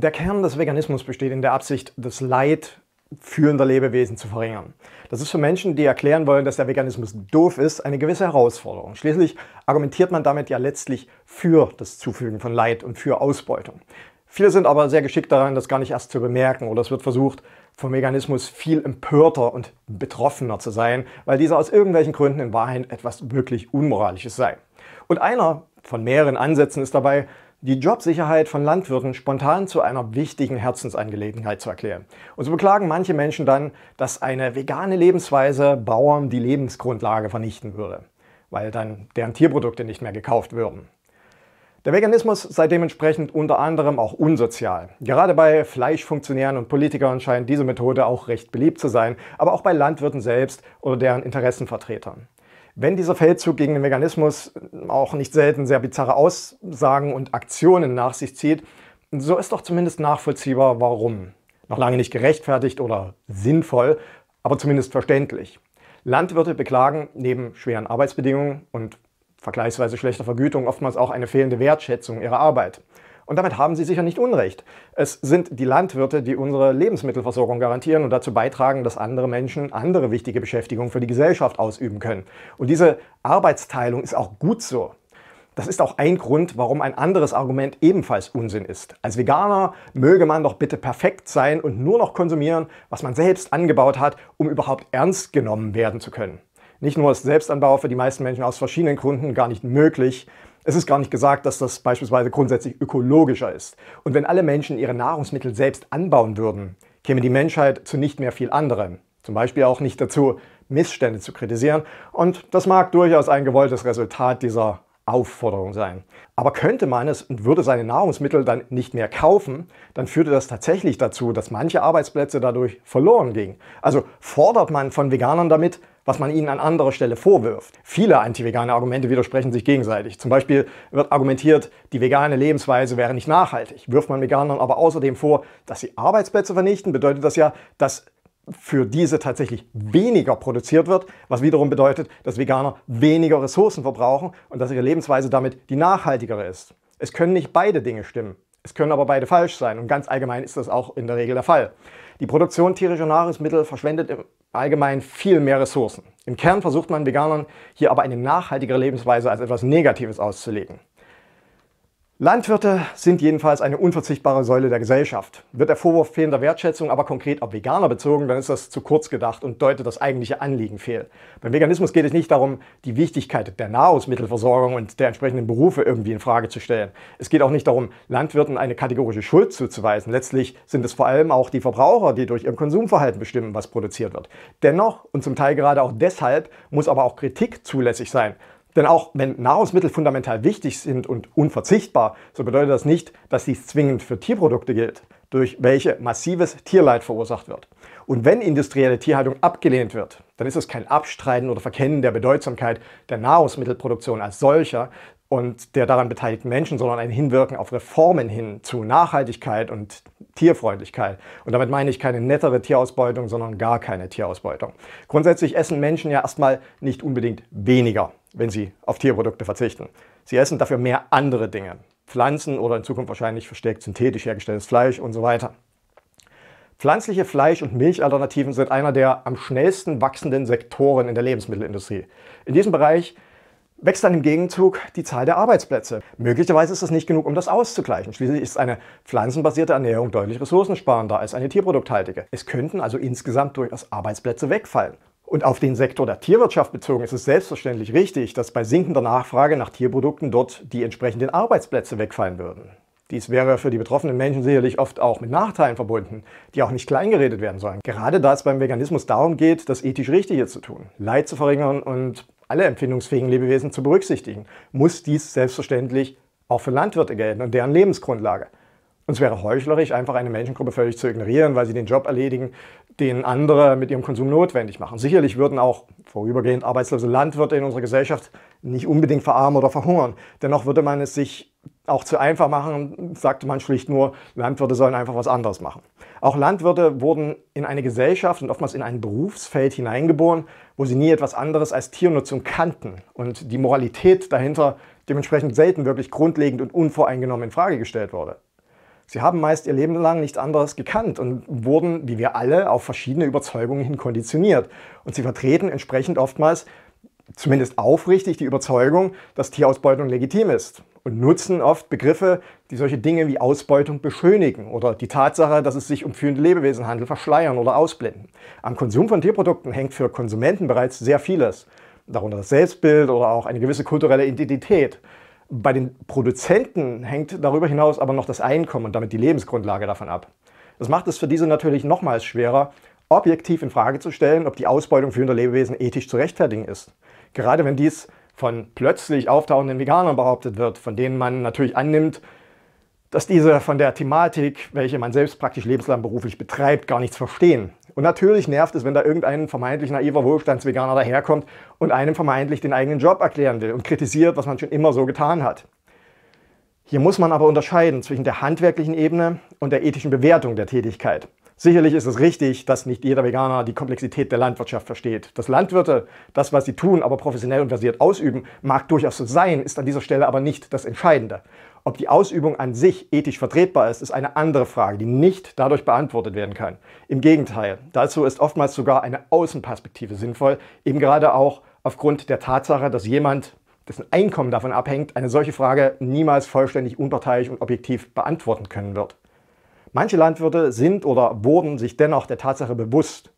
Der Kern des Veganismus besteht in der Absicht, das Leid führender Lebewesen zu verringern. Das ist für Menschen, die erklären wollen, dass der Veganismus doof ist, eine gewisse Herausforderung. Schließlich argumentiert man damit ja letztlich für das Zufügen von Leid und für Ausbeutung. Viele sind aber sehr geschickt daran, das gar nicht erst zu bemerken oder es wird versucht, vom Veganismus viel empörter und betroffener zu sein, weil dieser aus irgendwelchen Gründen in Wahrheit etwas wirklich Unmoralisches sei. Und einer von mehreren Ansätzen ist dabei, die Jobsicherheit von Landwirten spontan zu einer wichtigen Herzensangelegenheit zu erklären. Und so beklagen manche Menschen dann, dass eine vegane Lebensweise Bauern die Lebensgrundlage vernichten würde, weil dann deren Tierprodukte nicht mehr gekauft würden. Der Veganismus sei dementsprechend unter anderem auch unsozial. Gerade bei Fleischfunktionären und Politikern scheint diese Methode auch recht beliebt zu sein, aber auch bei Landwirten selbst oder deren Interessenvertretern. Wenn dieser Feldzug gegen den Veganismus auch nicht selten sehr bizarre Aussagen und Aktionen nach sich zieht, so ist doch zumindest nachvollziehbar, warum. Noch lange nicht gerechtfertigt oder sinnvoll, aber zumindest verständlich. Landwirte beklagen neben schweren Arbeitsbedingungen und vergleichsweise schlechter Vergütung oftmals auch eine fehlende Wertschätzung ihrer Arbeit. Und damit haben Sie sicher nicht Unrecht. Es sind die Landwirte, die unsere Lebensmittelversorgung garantieren und dazu beitragen, dass andere Menschen andere wichtige Beschäftigungen für die Gesellschaft ausüben können. Und diese Arbeitsteilung ist auch gut so. Das ist auch ein Grund, warum ein anderes Argument ebenfalls Unsinn ist. Als Veganer möge man doch bitte perfekt sein und nur noch konsumieren, was man selbst angebaut hat, um überhaupt ernst genommen werden zu können. Nicht nur ist Selbstanbau für die meisten Menschen aus verschiedenen Gründen gar nicht möglich, es ist gar nicht gesagt, dass das beispielsweise grundsätzlich ökologischer ist. Und wenn alle Menschen ihre Nahrungsmittel selbst anbauen würden, käme die Menschheit zu nicht mehr viel anderem. Zum Beispiel auch nicht dazu, Missstände zu kritisieren. Und das mag durchaus ein gewolltes Resultat dieser Aufforderung sein. Aber könnte man es und würde seine Nahrungsmittel dann nicht mehr kaufen, dann führte das tatsächlich dazu, dass manche Arbeitsplätze dadurch verloren gingen. Also fordert man von Veganern damit, was man ihnen an anderer Stelle vorwirft. Viele anti-vegane Argumente widersprechen sich gegenseitig. Zum Beispiel wird argumentiert, die vegane Lebensweise wäre nicht nachhaltig. Wirft man Veganern aber außerdem vor, dass sie Arbeitsplätze vernichten, bedeutet das ja, dass für diese tatsächlich weniger produziert wird, was wiederum bedeutet, dass Veganer weniger Ressourcen verbrauchen und dass ihre Lebensweise damit die nachhaltigere ist. Es können nicht beide Dinge stimmen. Es können aber beide falsch sein und ganz allgemein ist das auch in der Regel der Fall. Die Produktion tierischer Nahrungsmittel verschwendet im Allgemeinen viel mehr Ressourcen. Im Kern versucht man Veganern hier aber eine nachhaltigere Lebensweise als etwas Negatives auszulegen. Landwirte sind jedenfalls eine unverzichtbare Säule der Gesellschaft. Wird der Vorwurf fehlender Wertschätzung aber konkret auf Veganer bezogen, dann ist das zu kurz gedacht und deutet das eigentliche Anliegen fehl. Beim Veganismus geht es nicht darum, die Wichtigkeit der Nahrungsmittelversorgung und der entsprechenden Berufe irgendwie in Frage zu stellen. Es geht auch nicht darum, Landwirten eine kategorische Schuld zuzuweisen. Letztlich sind es vor allem auch die Verbraucher, die durch ihr Konsumverhalten bestimmen, was produziert wird. Dennoch und zum Teil gerade auch deshalb muss aber auch Kritik zulässig sein. Denn auch wenn Nahrungsmittel fundamental wichtig sind und unverzichtbar, so bedeutet das nicht, dass dies zwingend für Tierprodukte gilt, durch welche massives Tierleid verursacht wird. Und wenn industrielle Tierhaltung abgelehnt wird, dann ist es kein Abstreiten oder Verkennen der Bedeutsamkeit der Nahrungsmittelproduktion als solcher und der daran beteiligten Menschen, sondern ein Hinwirken auf Reformen hin zu Nachhaltigkeit und Tierfreundlichkeit. Und damit meine ich keine nettere Tierausbeutung, sondern gar keine Tierausbeutung. Grundsätzlich essen Menschen ja erstmal nicht unbedingt weniger wenn sie auf Tierprodukte verzichten. Sie essen dafür mehr andere Dinge. Pflanzen oder in Zukunft wahrscheinlich verstärkt synthetisch hergestelltes Fleisch und so weiter. Pflanzliche Fleisch- und Milchalternativen sind einer der am schnellsten wachsenden Sektoren in der Lebensmittelindustrie. In diesem Bereich wächst dann im Gegenzug die Zahl der Arbeitsplätze. Möglicherweise ist das nicht genug, um das auszugleichen. Schließlich ist eine pflanzenbasierte Ernährung deutlich ressourcensparender als eine tierprodukthaltige. Es könnten also insgesamt durchaus Arbeitsplätze wegfallen. Und auf den Sektor der Tierwirtschaft bezogen ist es selbstverständlich richtig, dass bei sinkender Nachfrage nach Tierprodukten dort die entsprechenden Arbeitsplätze wegfallen würden. Dies wäre für die betroffenen Menschen sicherlich oft auch mit Nachteilen verbunden, die auch nicht kleingeredet werden sollen. Gerade da es beim Veganismus darum geht, das ethisch Richtige zu tun, Leid zu verringern und alle empfindungsfähigen Lebewesen zu berücksichtigen, muss dies selbstverständlich auch für Landwirte gelten und deren Lebensgrundlage. Und es wäre heuchlerisch, einfach eine Menschengruppe völlig zu ignorieren, weil sie den Job erledigen, den andere mit ihrem Konsum notwendig machen. Sicherlich würden auch vorübergehend arbeitslose Landwirte in unserer Gesellschaft nicht unbedingt verarmen oder verhungern. Dennoch würde man es sich auch zu einfach machen, sagte man schlicht nur, Landwirte sollen einfach was anderes machen. Auch Landwirte wurden in eine Gesellschaft und oftmals in ein Berufsfeld hineingeboren, wo sie nie etwas anderes als Tiernutzung kannten und die Moralität dahinter dementsprechend selten wirklich grundlegend und unvoreingenommen in Frage gestellt wurde. Sie haben meist ihr Leben lang nichts anderes gekannt und wurden, wie wir alle, auf verschiedene Überzeugungen hin konditioniert. Und sie vertreten entsprechend oftmals, zumindest aufrichtig, die Überzeugung, dass Tierausbeutung legitim ist und nutzen oft Begriffe, die solche Dinge wie Ausbeutung beschönigen oder die Tatsache, dass es sich um führende Lebewesen handelt, verschleiern oder ausblenden. Am Konsum von Tierprodukten hängt für Konsumenten bereits sehr vieles, darunter das Selbstbild oder auch eine gewisse kulturelle Identität. Bei den Produzenten hängt darüber hinaus aber noch das Einkommen und damit die Lebensgrundlage davon ab. Das macht es für diese natürlich nochmals schwerer, objektiv in Frage zu stellen, ob die Ausbeutung führender Lebewesen ethisch zu rechtfertigen ist. Gerade wenn dies von plötzlich auftauchenden Veganern behauptet wird, von denen man natürlich annimmt, dass diese von der Thematik, welche man selbst praktisch lebenslang beruflich betreibt, gar nichts verstehen und natürlich nervt es, wenn da irgendein vermeintlich naiver Wohlstandsveganer daherkommt und einem vermeintlich den eigenen Job erklären will und kritisiert, was man schon immer so getan hat. Hier muss man aber unterscheiden zwischen der handwerklichen Ebene und der ethischen Bewertung der Tätigkeit. Sicherlich ist es richtig, dass nicht jeder Veganer die Komplexität der Landwirtschaft versteht. Dass Landwirte das, was sie tun, aber professionell und versiert ausüben, mag durchaus so sein, ist an dieser Stelle aber nicht das Entscheidende. Ob die Ausübung an sich ethisch vertretbar ist, ist eine andere Frage, die nicht dadurch beantwortet werden kann. Im Gegenteil, dazu ist oftmals sogar eine Außenperspektive sinnvoll, eben gerade auch aufgrund der Tatsache, dass jemand, dessen Einkommen davon abhängt, eine solche Frage niemals vollständig unparteiisch und objektiv beantworten können wird. Manche Landwirte sind oder wurden sich dennoch der Tatsache bewusst,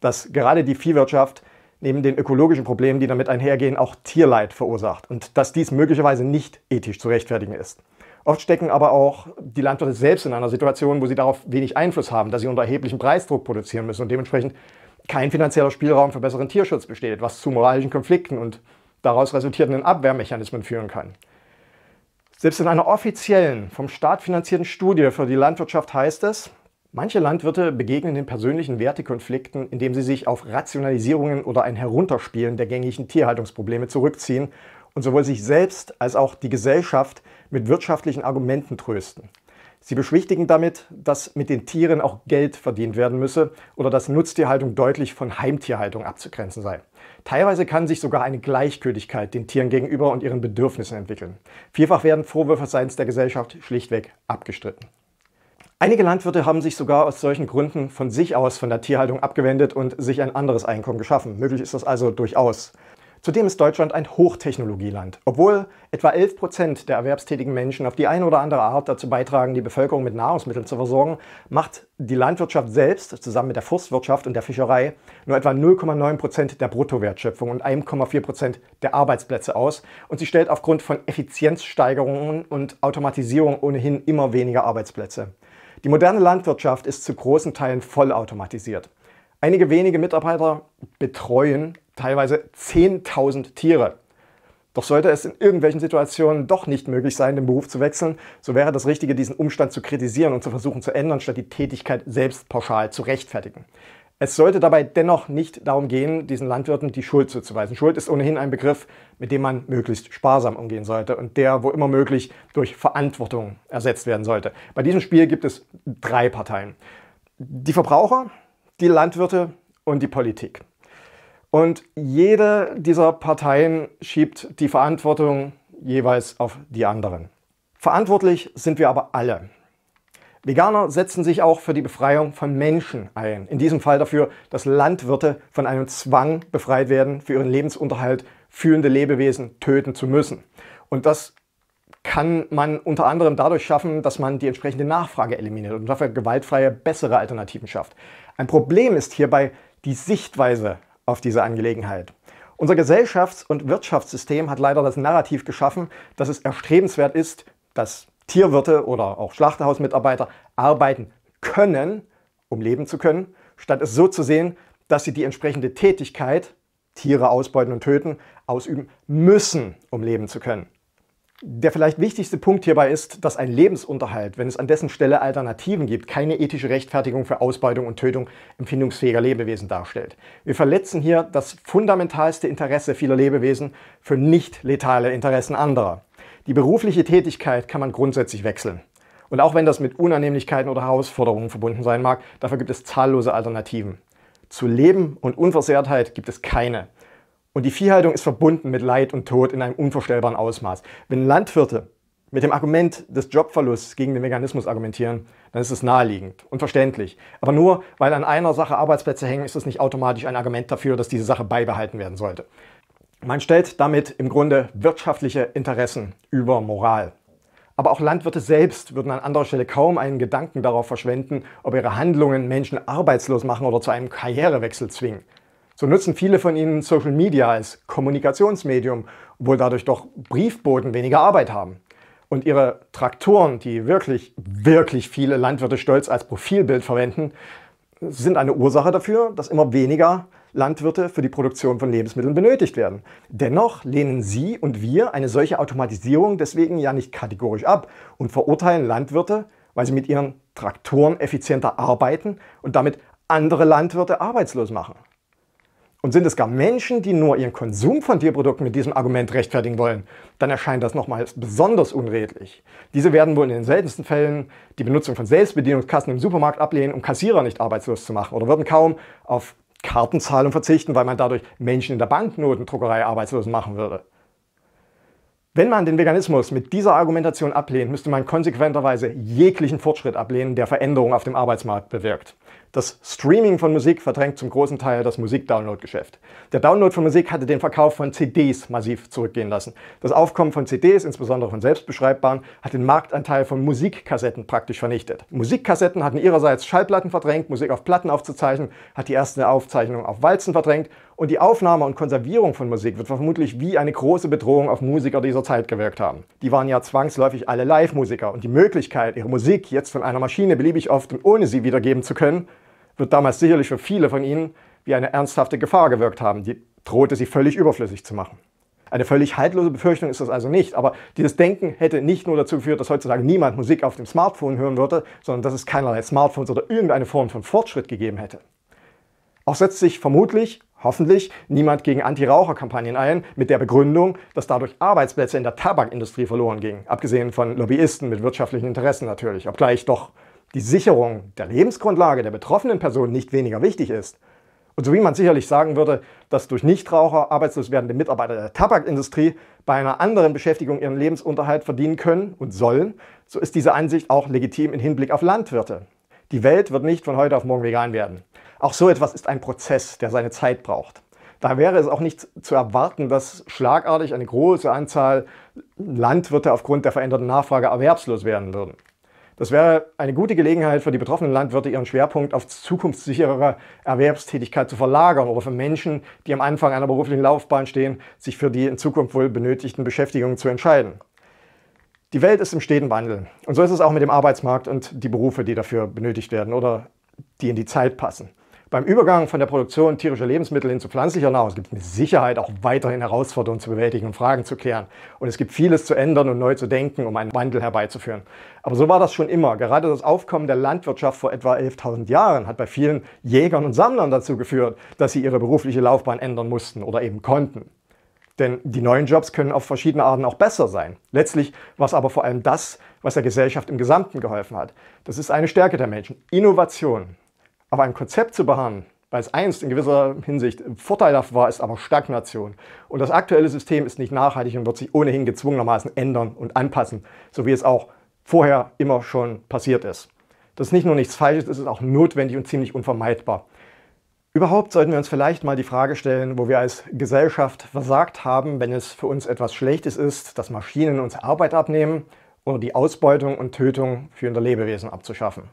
dass gerade die Viehwirtschaft neben den ökologischen Problemen, die damit einhergehen, auch Tierleid verursacht und dass dies möglicherweise nicht ethisch zu rechtfertigen ist. Oft stecken aber auch die Landwirte selbst in einer Situation, wo sie darauf wenig Einfluss haben, dass sie unter erheblichem Preisdruck produzieren müssen und dementsprechend kein finanzieller Spielraum für besseren Tierschutz besteht, was zu moralischen Konflikten und daraus resultierenden Abwehrmechanismen führen kann. Selbst in einer offiziellen, vom Staat finanzierten Studie für die Landwirtschaft heißt es, manche Landwirte begegnen den persönlichen Wertekonflikten, indem sie sich auf Rationalisierungen oder ein Herunterspielen der gängigen Tierhaltungsprobleme zurückziehen und sowohl sich selbst als auch die Gesellschaft mit wirtschaftlichen Argumenten trösten. Sie beschwichtigen damit, dass mit den Tieren auch Geld verdient werden müsse oder dass Nutztierhaltung deutlich von Heimtierhaltung abzugrenzen sei. Teilweise kann sich sogar eine Gleichgültigkeit den Tieren gegenüber und ihren Bedürfnissen entwickeln. Vielfach werden Vorwürfe seitens der Gesellschaft schlichtweg abgestritten. Einige Landwirte haben sich sogar aus solchen Gründen von sich aus von der Tierhaltung abgewendet und sich ein anderes Einkommen geschaffen. Möglich ist das also durchaus. Zudem ist Deutschland ein Hochtechnologieland. Obwohl etwa 11 Prozent der erwerbstätigen Menschen auf die eine oder andere Art dazu beitragen, die Bevölkerung mit Nahrungsmitteln zu versorgen, macht die Landwirtschaft selbst zusammen mit der Forstwirtschaft und der Fischerei nur etwa 0,9 Prozent der Bruttowertschöpfung und 1,4 Prozent der Arbeitsplätze aus. Und sie stellt aufgrund von Effizienzsteigerungen und Automatisierung ohnehin immer weniger Arbeitsplätze. Die moderne Landwirtschaft ist zu großen Teilen vollautomatisiert. Einige wenige Mitarbeiter betreuen teilweise 10.000 Tiere. Doch sollte es in irgendwelchen Situationen doch nicht möglich sein, den Beruf zu wechseln, so wäre das Richtige, diesen Umstand zu kritisieren und zu versuchen zu ändern, statt die Tätigkeit selbst pauschal zu rechtfertigen. Es sollte dabei dennoch nicht darum gehen, diesen Landwirten die Schuld zuzuweisen. Schuld ist ohnehin ein Begriff, mit dem man möglichst sparsam umgehen sollte und der, wo immer möglich, durch Verantwortung ersetzt werden sollte. Bei diesem Spiel gibt es drei Parteien. Die Verbraucher, die Landwirte und die Politik. Und jede dieser Parteien schiebt die Verantwortung jeweils auf die anderen. Verantwortlich sind wir aber alle. Veganer setzen sich auch für die Befreiung von Menschen ein. In diesem Fall dafür, dass Landwirte von einem Zwang befreit werden, für ihren Lebensunterhalt fühlende Lebewesen töten zu müssen. Und das kann man unter anderem dadurch schaffen, dass man die entsprechende Nachfrage eliminiert und dafür gewaltfreie, bessere Alternativen schafft. Ein Problem ist hierbei die Sichtweise auf diese Angelegenheit. Unser Gesellschafts- und Wirtschaftssystem hat leider das Narrativ geschaffen, dass es erstrebenswert ist, dass Tierwirte oder auch Schlachterhausmitarbeiter arbeiten können, um leben zu können, statt es so zu sehen, dass sie die entsprechende Tätigkeit, Tiere ausbeuten und töten, ausüben müssen, um leben zu können. Der vielleicht wichtigste Punkt hierbei ist, dass ein Lebensunterhalt, wenn es an dessen Stelle Alternativen gibt, keine ethische Rechtfertigung für Ausbeutung und Tötung empfindungsfähiger Lebewesen darstellt. Wir verletzen hier das fundamentalste Interesse vieler Lebewesen für nicht letale Interessen anderer. Die berufliche Tätigkeit kann man grundsätzlich wechseln. Und auch wenn das mit Unannehmlichkeiten oder Herausforderungen verbunden sein mag, dafür gibt es zahllose Alternativen. Zu Leben und Unversehrtheit gibt es keine. Und die Viehhaltung ist verbunden mit Leid und Tod in einem unvorstellbaren Ausmaß. Wenn Landwirte mit dem Argument des Jobverlusts gegen den Veganismus argumentieren, dann ist es naheliegend und verständlich. Aber nur weil an einer Sache Arbeitsplätze hängen, ist es nicht automatisch ein Argument dafür, dass diese Sache beibehalten werden sollte. Man stellt damit im Grunde wirtschaftliche Interessen über Moral. Aber auch Landwirte selbst würden an anderer Stelle kaum einen Gedanken darauf verschwenden, ob ihre Handlungen Menschen arbeitslos machen oder zu einem Karrierewechsel zwingen. So nutzen viele von ihnen Social Media als Kommunikationsmedium, obwohl dadurch doch Briefboten weniger Arbeit haben. Und ihre Traktoren, die wirklich, wirklich viele Landwirte stolz als Profilbild verwenden, sind eine Ursache dafür, dass immer weniger Landwirte für die Produktion von Lebensmitteln benötigt werden. Dennoch lehnen Sie und wir eine solche Automatisierung deswegen ja nicht kategorisch ab und verurteilen Landwirte, weil sie mit ihren Traktoren effizienter arbeiten und damit andere Landwirte arbeitslos machen und sind es gar Menschen, die nur ihren Konsum von Tierprodukten mit diesem Argument rechtfertigen wollen, dann erscheint das nochmals besonders unredlich. Diese werden wohl in den seltensten Fällen die Benutzung von Selbstbedienungskassen im Supermarkt ablehnen, um Kassierer nicht arbeitslos zu machen oder würden kaum auf Kartenzahlung verzichten, weil man dadurch Menschen in der Banknotendruckerei arbeitslos machen würde. Wenn man den Veganismus mit dieser Argumentation ablehnt, müsste man konsequenterweise jeglichen Fortschritt ablehnen, der Veränderungen auf dem Arbeitsmarkt bewirkt. Das Streaming von Musik verdrängt zum großen Teil das Musik-Download-Geschäft. Der Download von Musik hatte den Verkauf von CDs massiv zurückgehen lassen. Das Aufkommen von CDs, insbesondere von selbstbeschreibbaren, hat den Marktanteil von Musikkassetten praktisch vernichtet. Musikkassetten hatten ihrerseits Schallplatten verdrängt, Musik auf Platten aufzuzeichnen, hat die erste Aufzeichnung auf Walzen verdrängt und die Aufnahme und Konservierung von Musik wird vermutlich wie eine große Bedrohung auf Musiker dieser Zeit gewirkt haben. Die waren ja zwangsläufig alle Live-Musiker und die Möglichkeit, ihre Musik jetzt von einer Maschine beliebig oft und ohne sie wiedergeben zu können, wird damals sicherlich für viele von ihnen wie eine ernsthafte Gefahr gewirkt haben, die drohte sie völlig überflüssig zu machen. Eine völlig haltlose Befürchtung ist das also nicht, aber dieses Denken hätte nicht nur dazu geführt, dass heutzutage niemand Musik auf dem Smartphone hören würde, sondern dass es keinerlei Smartphones oder irgendeine Form von Fortschritt gegeben hätte. Auch setzt sich vermutlich, hoffentlich, niemand gegen Anti-Raucher-Kampagnen ein, mit der Begründung, dass dadurch Arbeitsplätze in der Tabakindustrie verloren gingen, abgesehen von Lobbyisten mit wirtschaftlichen Interessen natürlich, obgleich doch die Sicherung der Lebensgrundlage der betroffenen Person nicht weniger wichtig ist, und so wie man sicherlich sagen würde, dass durch Nichtraucher arbeitslos werdende Mitarbeiter der Tabakindustrie bei einer anderen Beschäftigung ihren Lebensunterhalt verdienen können und sollen, so ist diese Ansicht auch legitim im Hinblick auf Landwirte. Die Welt wird nicht von heute auf morgen vegan werden. Auch so etwas ist ein Prozess, der seine Zeit braucht. Da wäre es auch nicht zu erwarten, dass schlagartig eine große Anzahl Landwirte aufgrund der veränderten Nachfrage erwerbslos werden würden. Das wäre eine gute Gelegenheit für die betroffenen Landwirte, ihren Schwerpunkt auf zukunftssichere Erwerbstätigkeit zu verlagern oder für Menschen, die am Anfang einer beruflichen Laufbahn stehen, sich für die in Zukunft wohl benötigten Beschäftigungen zu entscheiden. Die Welt ist im steten Wandel und so ist es auch mit dem Arbeitsmarkt und die Berufe, die dafür benötigt werden oder die in die Zeit passen. Beim Übergang von der Produktion tierischer Lebensmittel hin zu pflanzlicher Nahrung gibt es mit Sicherheit auch weiterhin Herausforderungen zu bewältigen und Fragen zu klären. Und es gibt vieles zu ändern und neu zu denken, um einen Wandel herbeizuführen. Aber so war das schon immer. Gerade das Aufkommen der Landwirtschaft vor etwa 11.000 Jahren hat bei vielen Jägern und Sammlern dazu geführt, dass sie ihre berufliche Laufbahn ändern mussten oder eben konnten. Denn die neuen Jobs können auf verschiedene Arten auch besser sein. Letztlich war es aber vor allem das, was der Gesellschaft im Gesamten geholfen hat. Das ist eine Stärke der Menschen. Innovation. Aber ein Konzept zu beharren, weil es einst in gewisser Hinsicht vorteilhaft war, ist aber Stagnation. Und das aktuelle System ist nicht nachhaltig und wird sich ohnehin gezwungenermaßen ändern und anpassen, so wie es auch vorher immer schon passiert ist. Das ist nicht nur nichts Falsches, es ist auch notwendig und ziemlich unvermeidbar. Überhaupt sollten wir uns vielleicht mal die Frage stellen, wo wir als Gesellschaft versagt haben, wenn es für uns etwas Schlechtes ist, dass Maschinen uns Arbeit abnehmen oder die Ausbeutung und Tötung führender Lebewesen abzuschaffen.